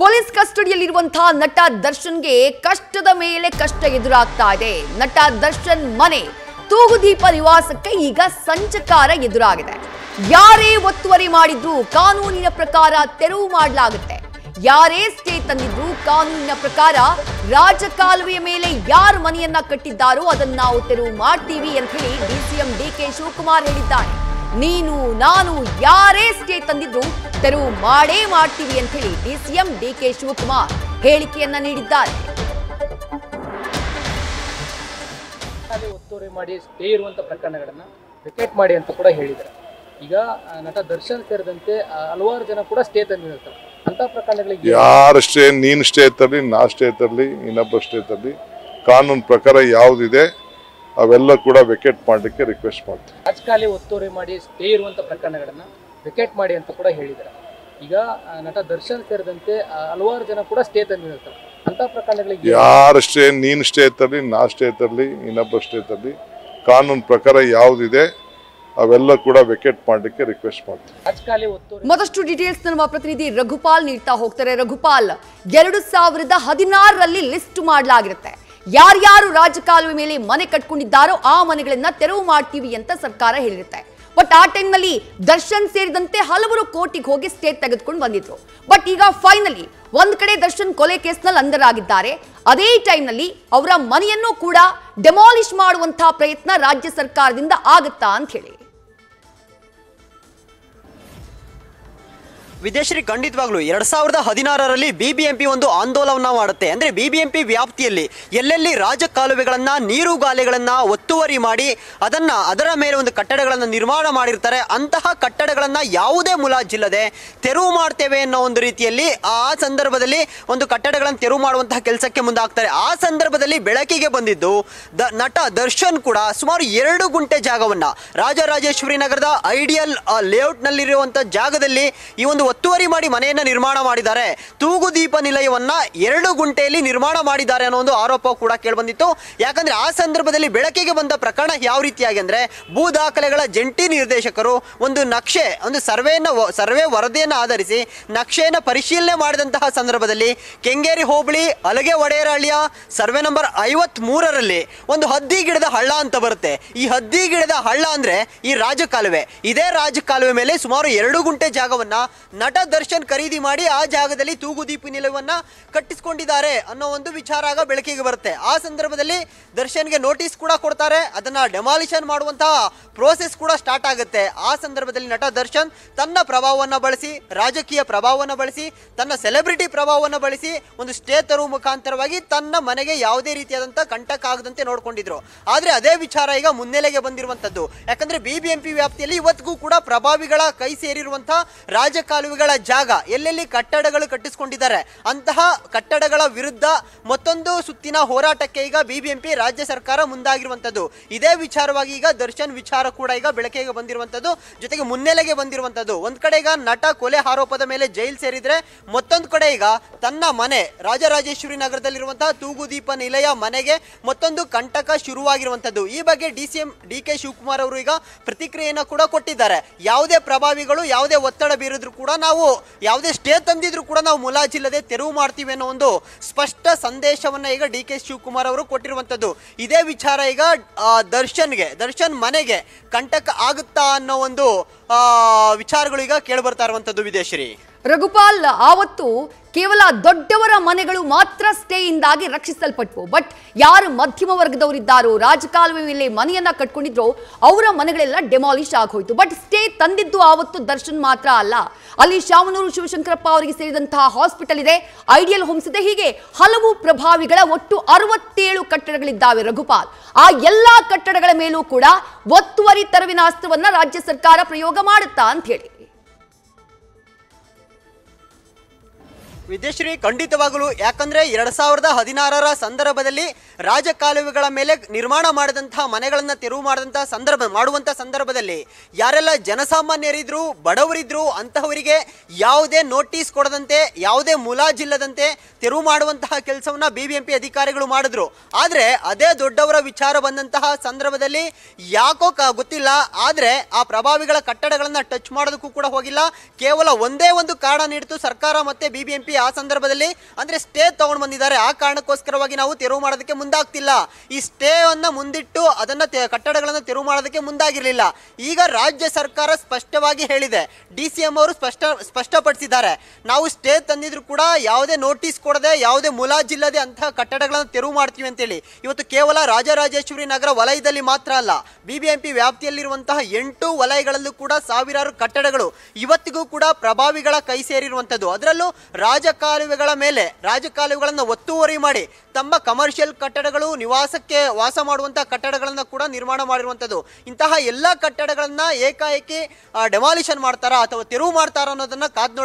police ಕಸ್ಟಡಿಯಲ್ಲಿರುವಂತಹ ನಟ ದರ್ಶನ್ಗೆ ಕಷ್ಟದ ಮೇಲೆ ಕಷ್ಟ ಎದುರಾಗ್ತಾ ಇದೆ ನಟ ದರ್ಶನ್ ಮನೆ ತೂಗುದೀಪ ನಿವಾಸಕ್ಕೆ ಈಗ ಸಂಚಕಾರ ಎದುರಾಗಿದೆ ಯಾರೇ ಒತ್ತುವರಿ ಮಾಡಿದ್ರು ಕಾನೂನಿನ ಪ್ರಕಾರ ತೆರವು ಮಾಡಲಾಗುತ್ತೆ ಯಾರೇ ಸ್ಟೇ ತಂದಿದ್ರು ಕಾನೂನಿನ ಪ್ರಕಾರ ರಾಜಕಾಲುವೆಯ ಮೇಲೆ ಯಾರು ಮನೆಯನ್ನ ಕಟ್ಟಿದ್ದಾರೋ ಅದನ್ನ ನಾವು ತೆರವು ಮಾಡ್ತೀವಿ ಅಂತ ಹೇಳಿ ಡಿಸಿಎಂ ಡಿ ಕೆ ಶಿವಕುಮಾರ್ ಹೇಳಿದ್ದಾರೆ ನೀನು ನಾನು ಯಾರೇ ಸ್ಟೇ ತಂದಿದ್ರು ತೆರವು ಮಾಡೇ ಮಾಡ್ತೀವಿ ಅಂತ ಹೇಳಿ ಡಿಸಿಎಂ ಡಿಕೆ ಶಿವಕುಮಾರ್ ಹೇಳಿಕೆಯನ್ನ ನೀಡಿದ್ದಾರೆ ಒತ್ತುವರಿ ಮಾಡಿ ಸ್ಟೇ ಇರುವಂತಹ ಪ್ರಕರಣಗಳನ್ನ ವಿಕೆಟ್ ಮಾಡಿ ಅಂತ ಕೂಡ ಹೇಳಿದ್ದಾರೆ ಈಗ ನಟ ದರ್ಶನ್ ಸೇರಿದಂತೆ ಹಲವಾರು ಜನ ಕೂಡ ಸ್ಟೇ ತಂದಿರ್ತಾರೆ ಅಂತ ಪ್ರಕರಣಗಳಿಗೆ ಯಾರು ಸ್ಟೇ ನೀನು ಸ್ಟೇ ತರಲಿ ನಾ ಸ್ಟೇ ತರಲಿ ಇನ್ನೊಬ್ಬ ಸ್ಟೇ ತರಲಿ ಕಾನೂನು ಪ್ರಕಾರ ಯಾವುದಿದೆ ಅವೆಲ್ಲ ಕೂಡ ವೆಕೆಟ್ ಮಾಡಲಿಕ್ಕೆ ರಿಕ್ವೆಸ್ಟ್ ಮಾಡ್ತೀವಿ ರಾಜಕಾಲಿ ಒತ್ತುವರಿ ಮಾಡಿ ಸ್ಟೇ ಇರುವಂಥ ಪ್ರಕರಣಗಳನ್ನು ವೆಕೆಟ್ ಮಾಡಿ ಅಂತ ಕೂಡ ಹೇಳಿದ್ದಾರೆ ಈಗ ನಟ ದರ್ಶನ್ ಸೇರಿದಂತೆ ಹಲವಾರು ಜನ ಕೂಡ ಸ್ಟೇ ತಂದಿರ್ತಾರೆ ಅಂತ ಪ್ರಕರಣಗಳಿಗೆ ಯಾರು ಸ್ಟೇ ನೀನು ಸ್ಟೇ ತರಲಿ ನಾ ಸ್ಟೇ ತರಲಿ ಇನ್ನೊಬ್ಬ ಸ್ಟೇ ತರಲಿ ಕಾನೂನು ಪ್ರಕಾರ ಯಾವುದಿದೆ ಅವೆಲ್ಲ ಕೂಡ ವೆಕೆಟ್ ಮಾಡಲಿಕ್ಕೆ ರಿಕ್ವೆಸ್ಟ್ ಮಾಡ್ತೀವಿ ಮತ್ತಷ್ಟು ಡೀಟೇಲ್ಸ್ ನಮ್ಮ ಪ್ರತಿನಿಧಿ ರಘುಪಾಲ್ ನೀಡ್ತಾ ಹೋಗ್ತಾರೆ ರಘುಪಾಲ್ ಎರಡು ಸಾವಿರದ ಹದಿನಾರರಲ್ಲಿ ಲಿಸ್ಟ್ ಮಾಡಲಾಗಿರುತ್ತೆ ಯಾರ್ಯಾರು ರಾಜಕಾಲುವೆ ಮೇಲೆ ಮನೆ ಕಟ್ಕೊಂಡಿದ್ದಾರೋ ಆ ಮನೆಗಳನ್ನ ತೆರವು ಮಾಡ್ತೀವಿ ಅಂತ ಸರ್ಕಾರ ಹೇಳಿರುತ್ತೆ ಬಟ್ ಆ ಟೈಮ್ ನಲ್ಲಿ ದರ್ಶನ್ ಸೇರಿದಂತೆ ಹಲವರು ಕೋರ್ಟಿಗೆ ಹೋಗಿ ಸ್ಟೇ ತೆಗೆದುಕೊಂಡು ಬಂದಿದ್ರು ಬಟ್ ಈಗ ಫೈನಲಿ ಒಂದ್ ಕಡೆ ದರ್ಶನ್ ಕೊಲೆ ಕೇಸ್ನಲ್ಲಿ ಅಂದರಾಗಿದ್ದಾರೆ ಅದೇ ಟೈಮ್ ನಲ್ಲಿ ಅವರ ಮನೆಯನ್ನು ಕೂಡ ಡೆಮಾಲಿಷ್ ಮಾಡುವಂತಹ ಪ್ರಯತ್ನ ರಾಜ್ಯ ಸರ್ಕಾರದಿಂದ ಆಗುತ್ತಾ ಅಂತ ಹೇಳಿ ವಿದೇಶರಿ ಖಂಡಿತವಾಗ್ಲು ಎರಡ್ ಸಾವಿರದ ಹದಿನಾರರಲ್ಲಿ ಬಿಬಿಎಂಪಿ ಒಂದು ಆಂದೋಲನ ಮಾಡುತ್ತೆ ಅಂದ್ರೆ ಬಿಬಿಎಂಪಿ ವ್ಯಾಪ್ತಿಯಲ್ಲಿ ಎಲ್ಲೆಲ್ಲಿ ರಾಜ ನೀರು ಗಾಲೆಗಳನ್ನ ಒತ್ತುವರಿ ಮಾಡಿ ಅದನ್ನ ಅದರ ಮೇಲೆ ಒಂದು ಕಟ್ಟಡಗಳನ್ನು ನಿರ್ಮಾಣ ಮಾಡಿರ್ತಾರೆ ಅಂತಹ ಕಟ್ಟಡಗಳನ್ನ ಯಾವುದೇ ಮುಲಾಜಿಲ್ಲದೆ ತೆರವು ಮಾಡ್ತೇವೆ ಅನ್ನೋ ಒಂದು ರೀತಿಯಲ್ಲಿ ಆ ಸಂದರ್ಭದಲ್ಲಿ ಒಂದು ಕಟ್ಟಡಗಳನ್ನು ತೆರವು ಮಾಡುವಂತಹ ಕೆಲಸಕ್ಕೆ ಮುಂದಾಗ್ತಾರೆ ಆ ಸಂದರ್ಭದಲ್ಲಿ ಬೆಳಕಿಗೆ ಬಂದಿದ್ದು ದ ನಟ ದರ್ಶನ್ ಕೂಡ ಸುಮಾರು ಎರಡು ಗುಂಟೆ ಜಾಗವನ್ನ ರಾಜರಾಜೇಶ್ವರಿ ನಗರದ ಐಡಿಯಲ್ ಲೇಔಟ್ನಲ್ಲಿರುವಂಥ ಜಾಗದಲ್ಲಿ ಈ ಒಂದು ಒತ್ತುವರಿ ಮಾಡಿ ಮನೆಯನ್ನು ನಿರ್ಮಾಣ ಮಾಡಿದ್ದಾರೆ ತೂಗು ದೀಪ ನಿಲಯವನ್ನ ಎರಡು ಗುಂಟೆಯಲ್ಲಿ ನಿರ್ಮಾಣ ಮಾಡಿದ್ದಾರೆ ಅನ್ನೋ ಒಂದು ಆರೋಪ ಕೂಡ ಕೇಳಿಬಂದಿತ್ತು ಯಾಕಂದ್ರೆ ಆ ಸಂದರ್ಭದಲ್ಲಿ ಬೆಳಕಿಗೆ ಬಂದ ಪ್ರಕರಣ ಯಾವ ರೀತಿಯಾಗಿ ಅಂದ್ರೆ ಭೂ ದಾಖಲೆಗಳ ಜಂಟಿ ನಿರ್ದೇಶಕರು ಒಂದು ನಕ್ಷೆ ಒಂದು ಸರ್ವೆಯನ್ನು ಸರ್ವೆ ವರದಿಯನ್ನು ಆಧರಿಸಿ ನಕ್ಷೆಯನ್ನು ಪರಿಶೀಲನೆ ಮಾಡಿದಂತಹ ಸಂದರ್ಭದಲ್ಲಿ ಕೆಂಗೇರಿ ಹೋಬಳಿ ಅಲಗೆ ಒಡೆಯರಹಳ್ಳಿಯ ಸರ್ವೆ ನಂಬರ್ ಐವತ್ ಮೂರರಲ್ಲಿ ಒಂದು ಹದ್ದಿ ಗಿಡದ ಹಳ್ಳ ಅಂತ ಬರುತ್ತೆ ಈ ಹದ್ದಿ ಗಿಡದ ಹಳ್ಳ ಅಂದ್ರೆ ಈ ರಾಜಕಾಲುವೆ ಇದೇ ರಾಜಕಾಲುವೆ ಮೇಲೆ ಸುಮಾರು ಎರಡು ಗುಂಟೆ ಜಾಗವನ್ನ ನಟ ದರ್ಶನ್ ಖರೀದಿ ಮಾಡಿ ಆ ಜಾಗದಲ್ಲಿ ತೂಗುದೀಪು ನಿಲುವನ್ನು ಕಟ್ಟಿಸಿಕೊಂಡಿದ್ದಾರೆ ಅನ್ನೋ ಒಂದು ವಿಚಾರ ಆಗ ಬೆಳಕಿಗೆ ಬರುತ್ತೆ ಆ ಸಂದರ್ಭದಲ್ಲಿ ದರ್ಶನ್ಗೆ ನೋಟಿಸ್ ಕೂಡ ಕೊಡ್ತಾರೆ ಅದನ್ನ ಡೆಮಾಲಿಷನ್ ಮಾಡುವಂತಹ ಪ್ರೋಸೆಸ್ ಕೂಡ ಸ್ಟಾರ್ಟ್ ಆಗುತ್ತೆ ಆ ಸಂದರ್ಭದಲ್ಲಿ ನಟ ದರ್ಶನ್ ತನ್ನ ಪ್ರಭಾವವನ್ನು ಬಳಸಿ ರಾಜಕೀಯ ಪ್ರಭಾವವನ್ನು ಬಳಸಿ ತನ್ನ ಸೆಲೆಬ್ರಿಟಿ ಪ್ರಭಾವವನ್ನು ಬಳಸಿ ಒಂದು ಸ್ಟೇತರು ಮುಖಾಂತರವಾಗಿ ತನ್ನ ಮನೆಗೆ ಯಾವುದೇ ರೀತಿಯಾದಂತಹ ಕಂಟಕ ಆಗದಂತೆ ನೋಡಿಕೊಂಡಿದ್ರು ಆದರೆ ಅದೇ ವಿಚಾರ ಈಗ ಮುನ್ನೆಲೆಗೆ ಬಂದಿರುವಂತದ್ದು ಯಾಕಂದ್ರೆ ಬಿಬಿಎಂಪಿ ವ್ಯಾಪ್ತಿಯಲ್ಲಿ ಇವತ್ತಿಗೂ ಕೂಡ ಪ್ರಭಾವಿಗಳ ಕೈ ಸೇರಿರುವಂತಹ ರಾಜಕಾಲು ಜಾಗ ಎಲ್ಲೆಲ್ಲಿ ಕಟ್ಟಡಗಳು ಕಟ್ಟಿಸಿಕೊಂಡಿದ್ದಾರೆ ಅಂತಹ ಕಟ್ಟಡಗಳ ವಿರುದ್ಧ ಮತ್ತೊಂದು ಸುತ್ತಿನ ಹೋರಾಟಕ್ಕೆ ಈಗ ಬಿಬಿಎಂಪಿ ರಾಜ್ಯ ಸರ್ಕಾರ ಮುಂದಾಗಿರುವಂತದ್ದು ಇದೇ ವಿಚಾರವಾಗಿ ಈಗ ದರ್ಶನ್ ವಿಚಾರ ಕೂಡ ಈಗ ಬೆಳಕಿಗೆ ಬಂದಿರುವಂತದ್ದು ಜೊತೆಗೆ ಮುನ್ನೆಲೆಗೆ ಬಂದಿರುವಂತದ್ದು ಒಂದ್ ಕಡೆ ಈಗ ನಟ ಕೊಲೆ ಆರೋಪದ ಮೇಲೆ ಜೈಲ್ ಸೇರಿದ್ರೆ ಮತ್ತೊಂದು ಕಡೆ ಈಗ ತನ್ನ ಮನೆ ರಾಜರಾಜೇಶ್ವರಿ ನಗರದಲ್ಲಿರುವಂತಹ ತೂಗುದೀಪ ನಿಲಯ ಮನೆಗೆ ಮತ್ತೊಂದು ಕಂಟಕ ಶುರುವಾಗಿರುವಂತದ್ದು ಈ ಬಗ್ಗೆ D C M D K Shivakumar ಅವರು ಈಗ ಪ್ರತಿಕ್ರಿಯೆಯನ್ನು ಕೂಡ ಕೊಟ್ಟಿದ್ದಾರೆ ಯಾವುದೇ ಪ್ರಭಾವಿಗಳು ಯಾವುದೇ ಒತ್ತಡ ಬೀರಿದ್ರು ಕೂಡ ನಾವು ಯಾವುದೇ ಸ್ಟೇ ತಂದಿದ್ರು ಕೂಡ ನಾವು ಮುಲಾಜಿಲ್ಲದೆ ತೆರವು ಮಾಡ್ತೀವಿ ಅನ್ನೋ ಒಂದು ಸ್ಪಷ್ಟ ಸಂದೇಶವನ್ನ ಈಗ ಡಿ ಕೆ ಶಿವಕುಮಾರ್ ಅವರು ಕೊಟ್ಟಿರುವಂಥದ್ದು ಇದೇ ವಿಚಾರ ಈಗ ದರ್ಶನ್ಗೆ ದರ್ಶನ್ ಮನೆಗೆ ಕಂಟಕ ಆಗುತ್ತಾ ಅನ್ನೋ ಒಂದು ವಿಚಾರಗಳು ಈಗ ಕೇಳಿ ಬರ್ತಾ ಇರುವಂತದ್ದು ವಿದೇಶರಿ ರಘುಪಾಲ್ ಆವತ್ತು ಕೇವಲ ದೊಡ್ಡವರ ಮನೆಗಳು ಮಾತ್ರ ಸ್ಟೇಯಿಂದಾಗಿ ರಕ್ಷಿಸಲ್ಪಟ್ಟವು ಬಟ್ ಯಾರು ಮಧ್ಯಮ ವರ್ಗದವರಿದ್ದಾರೋ ರಾಜಕಾಲುವೆ ಮೇಲೆ ಮನೆಯನ್ನ ಕಟ್ಕೊಂಡಿದ್ರು ಅವರ ಮನೆಗಳೆಲ್ಲ ಡೆಮಾಲಿಶ್ ಆಗೋಯ್ತು ಬಟ್ ಸ್ಟೇ ತಂದಿದ್ದು ಆವತ್ತು ದರ್ಶನ್ ಮಾತ್ರ ಅಲ್ಲ ಅಲ್ಲಿ ಶಾಮನೂರು ಶಿವಶಂಕರಪ್ಪ ಅವರಿಗೆ ಸೇರಿದಂತಹ ಹಾಸ್ಪಿಟಲ್ ಇದೆ ಐಡಿಯಲ್ ಹೋಮ್ಸ್ ಇದೆ ಹೀಗೆ ಹಲವು ಪ್ರಭಾವಿಗಳ ಒಟ್ಟು ಅರವತ್ತೇಳು ಕಟ್ಟಡಗಳಿದ್ದಾವೆ ರಘುಪಾಲ್ ಆ ಎಲ್ಲಾ ಕಟ್ಟಡಗಳ ಮೇಲೂ ಕೂಡ ಒತ್ತುವರಿ ತೆರವಿನ ರಾಜ್ಯ ಸರ್ಕಾರ ಪ್ರಯೋಗ ಮಾಡುತ್ತಾ ಅಂತ ಹೇಳಿ ವಿದ್ಯಶ್ರೀ ಖಂಡಿತವಾಗಲು ಯಾಕಂದ್ರೆ ಎರಡ್ ಸಾವಿರದ ಹದಿನಾರರ ಸಂದರ್ಭದಲ್ಲಿ ರಾಜಕಾಲುವೆಗಳ ಮೇಲೆ ನಿರ್ಮಾಣ ಮಾಡಿದಂತಹ ಮನೆಗಳನ್ನು ತೆರವು ಮಾಡಿದಂಥ ಸಂದರ್ಭ ಮಾಡುವಂತ ಸಂದರ್ಭದಲ್ಲಿ ಯಾರೆಲ್ಲ ಜನಸಾಮಾನ್ಯರಿದ್ರು ಬಡವರಿದ್ರು ಅಂತಹವರಿಗೆ ಯಾವುದೇ ನೋಟಿಸ್ ಕೊಡದಂತೆ ಯಾವುದೇ ಮುಲಾಜಿಲ್ಲದಂತೆ ತೆರವು ಮಾಡುವಂತಹ ಕೆಲಸವನ್ನ ಬಿಬಿಎಂಪಿ ಅಧಿಕಾರಿಗಳು ಮಾಡಿದ್ರು ಆದರೆ ಅದೇ ದೊಡ್ಡವರ ವಿಚಾರ ಬಂದಂತಹ ಸಂದರ್ಭದಲ್ಲಿ ಯಾಕೋ ಗೊತ್ತಿಲ್ಲ ಆದರೆ ಆ ಪ್ರಭಾವಿಗಳ ಕಟ್ಟಡಗಳನ್ನ ಟಚ್ ಮಾಡೋದಕ್ಕೂ ಕೂಡ ಹೋಗಿಲ್ಲ ಕೇವಲ ಒಂದೇ ಒಂದು ಕಾರಣ ನೀಡಿತು ಸರ್ಕಾರ ಮತ್ತೆ ಬಿ ಬಿ ಆ ಸಂದರ್ಭದಲ್ಲಿ ಅಂದ್ರೆ ಸ್ಟೇ ತೊಗೊಂಡು ಬಂದಿದ್ದಾರೆ ಆ ಕಾರಣಕ್ಕೋಸ್ಕರವಾಗಿ ನಾವು ತೆರವು ಮಾಡೋದಕ್ಕೆ ಮುಂದಾಗ್ತಿಲ್ಲ ಈ ಸ್ಟೇವನ್ನು ಮುಂದಿಟ್ಟು ಅದನ್ನ ಕಟ್ಟಡಗಳನ್ನು ತೆರವು ಮಾಡೋದಕ್ಕೆ ಮುಂದಾಗಿರಲಿಲ್ಲ ಈಗ ರಾಜ್ಯ ಸರ್ಕಾರ ಸ್ಪಷ್ಟವಾಗಿ ಹೇಳಿದೆ ಡಿ ಸಿ ಎಂ ಅವರು ಸ್ಪಷ್ಟ ಸ್ಪಷ್ಟಪಡಿಸಿದ್ದಾರೆ ನಾವು ಸ್ಟೇ ತಂದಿದ್ರು ಕೂಡ ಯಾವುದೇ ನೋಟಿಸ್ ಕೊಡದೆ ಯಾವುದೇ ಮುಲಾಜಿಲ್ಲದೆ ಅಂತಹ ಕಟ್ಟಡಗಳನ್ನು ತೆರವು ಮಾಡ್ತೀವಿ ಅಂತೇಳಿ ಇವತ್ತು ಕೇವಲ ರಾಜರಾಜೇಶ್ವರಿ ನಗರ ವಲಯದಲ್ಲಿ ಮಾತ್ರ ಅಲ್ಲ ಬಿಬಿಎಂಪಿ ವ್ಯಾಪ್ತಿಯಲ್ಲಿರುವಂತಹ ಎಂಟು ವಲಯಗಳಲ್ಲೂ ಕೂಡ ಸಾವಿರಾರು ಕಟ್ಟಡಗಳು ಇವತ್ತಿಗೂ ಕೂಡ ಪ್ರಭಾವಿಗಳ ಕೈ ಸೇರಿರುವಂಥದ್ದು ಅದರಲ್ಲೂ ರಾಜ ರಾಜಕಾಲುವೆಗಳ ಮೇಲೆ ರಾಜಕಾಲುವೆಗಳನ್ನು ಒತ್ತುವರಿ ಮಾಡಿ ತಮ್ಮ ಕಮರ್ಷಿಯಲ್ ಕಟ್ಟಡಗಳು ನಿವಾಸಕ್ಕೆ ವಾಸ ಮಾಡುವಂತಹ ಕಟ್ಟಡಗಳನ್ನು ಕೂಡ ನಿರ್ಮಾಣ ಮಾಡಿರುವಂಥದ್ದು ಇಂತಹ ಎಲ್ಲ ಕಟ್ಟಡಗಳನ್ನು ಏಕಾಏಕಿ ಡೆಮಾಲಿಷನ್ ಮಾಡ್ತಾರಾ ಅಥವಾ ತೆರವು ಮಾಡ್ತಾರಾ ಅನ್ನೋದನ್ನ ಕಾದ್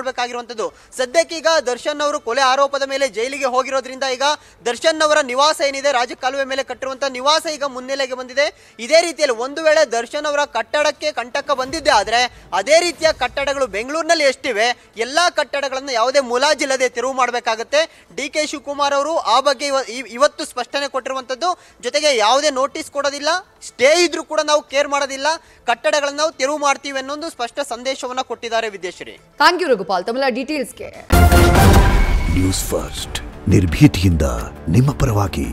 ಸದ್ಯಕ್ಕೆ ಈಗ ದರ್ಶನ್ ಅವರು ಕೊಲೆ ಆರೋಪದ ಮೇಲೆ ಜೈಲಿಗೆ ಹೋಗಿರೋದ್ರಿಂದ ಈಗ ದರ್ಶನ್ ಅವರ ನಿವಾಸ ಏನಿದೆ ರಾಜಕಾಲುವೆ ಮೇಲೆ ಕಟ್ಟಿರುವಂತಹ ನಿವಾಸ ಈಗ ಮುನ್ನೆಲೆಗೆ ಬಂದಿದೆ ಇದೇ ರೀತಿಯಲ್ಲಿ ಒಂದು ವೇಳೆ ದರ್ಶನ್ ಅವರ ಕಟ್ಟಡಕ್ಕೆ ಕಂಟಕ ಬಂದಿದ್ದೆ ಆದರೆ ಅದೇ ರೀತಿಯ ಕಟ್ಟಡಗಳು ಬೆಂಗಳೂರಿನಲ್ಲಿ ಎಷ್ಟಿವೆ ಎಲ್ಲಾ ಕಟ್ಟಡಗಳನ್ನು ಯಾವುದೇ ಮುಲಾಜಿ ಇಲ್ಲದೆ ತೆರವು ಮಾಡಬೇಕಾಗುತ್ತೆ ಡಿ ಕೆ ಶಿವಕುಮಾರ್ ಅವರು ಆ ಬಗ್ಗೆ ಇವತ್ತು ಸ್ಪಷ್ಟನೆ ಕೊಟ್ಟಿರುವಂಥದ್ದು ಜೊತೆಗೆ ಯಾವುದೇ ನೋಟಿಸ್ ಕೊಡೋದಿಲ್ಲ ಸ್ಟೇ ಇದ್ರೂ ಕೂಡ ನಾವು ಕೇರ್ ಮಾಡೋದಿಲ್ಲ ಕಟ್ಟಡಗಳನ್ನು ನಾವು ತೆರವು ಮಾಡ್ತೀವಿ ಅನ್ನೋದು ಸ್ಪಷ್ಟ ಸಂದೇಶವನ್ನು ಕೊಟ್ಟಿದ್ದಾರೆ ವಿದ್ಯಾಶ್ರೀ ಥ್ಯಾಂಕ್ ಯು ರಘುಪಾಲ್ ತಮ್ಮ ಡೀಟೇಲ್ಸ್ಗೆ ನ್ಯೂಸ್ ಫಸ್ಟ್ ನಿರ್ಭೀತಿಯಿಂದ ನಿಮ್ಮ ಪರವಾಗಿ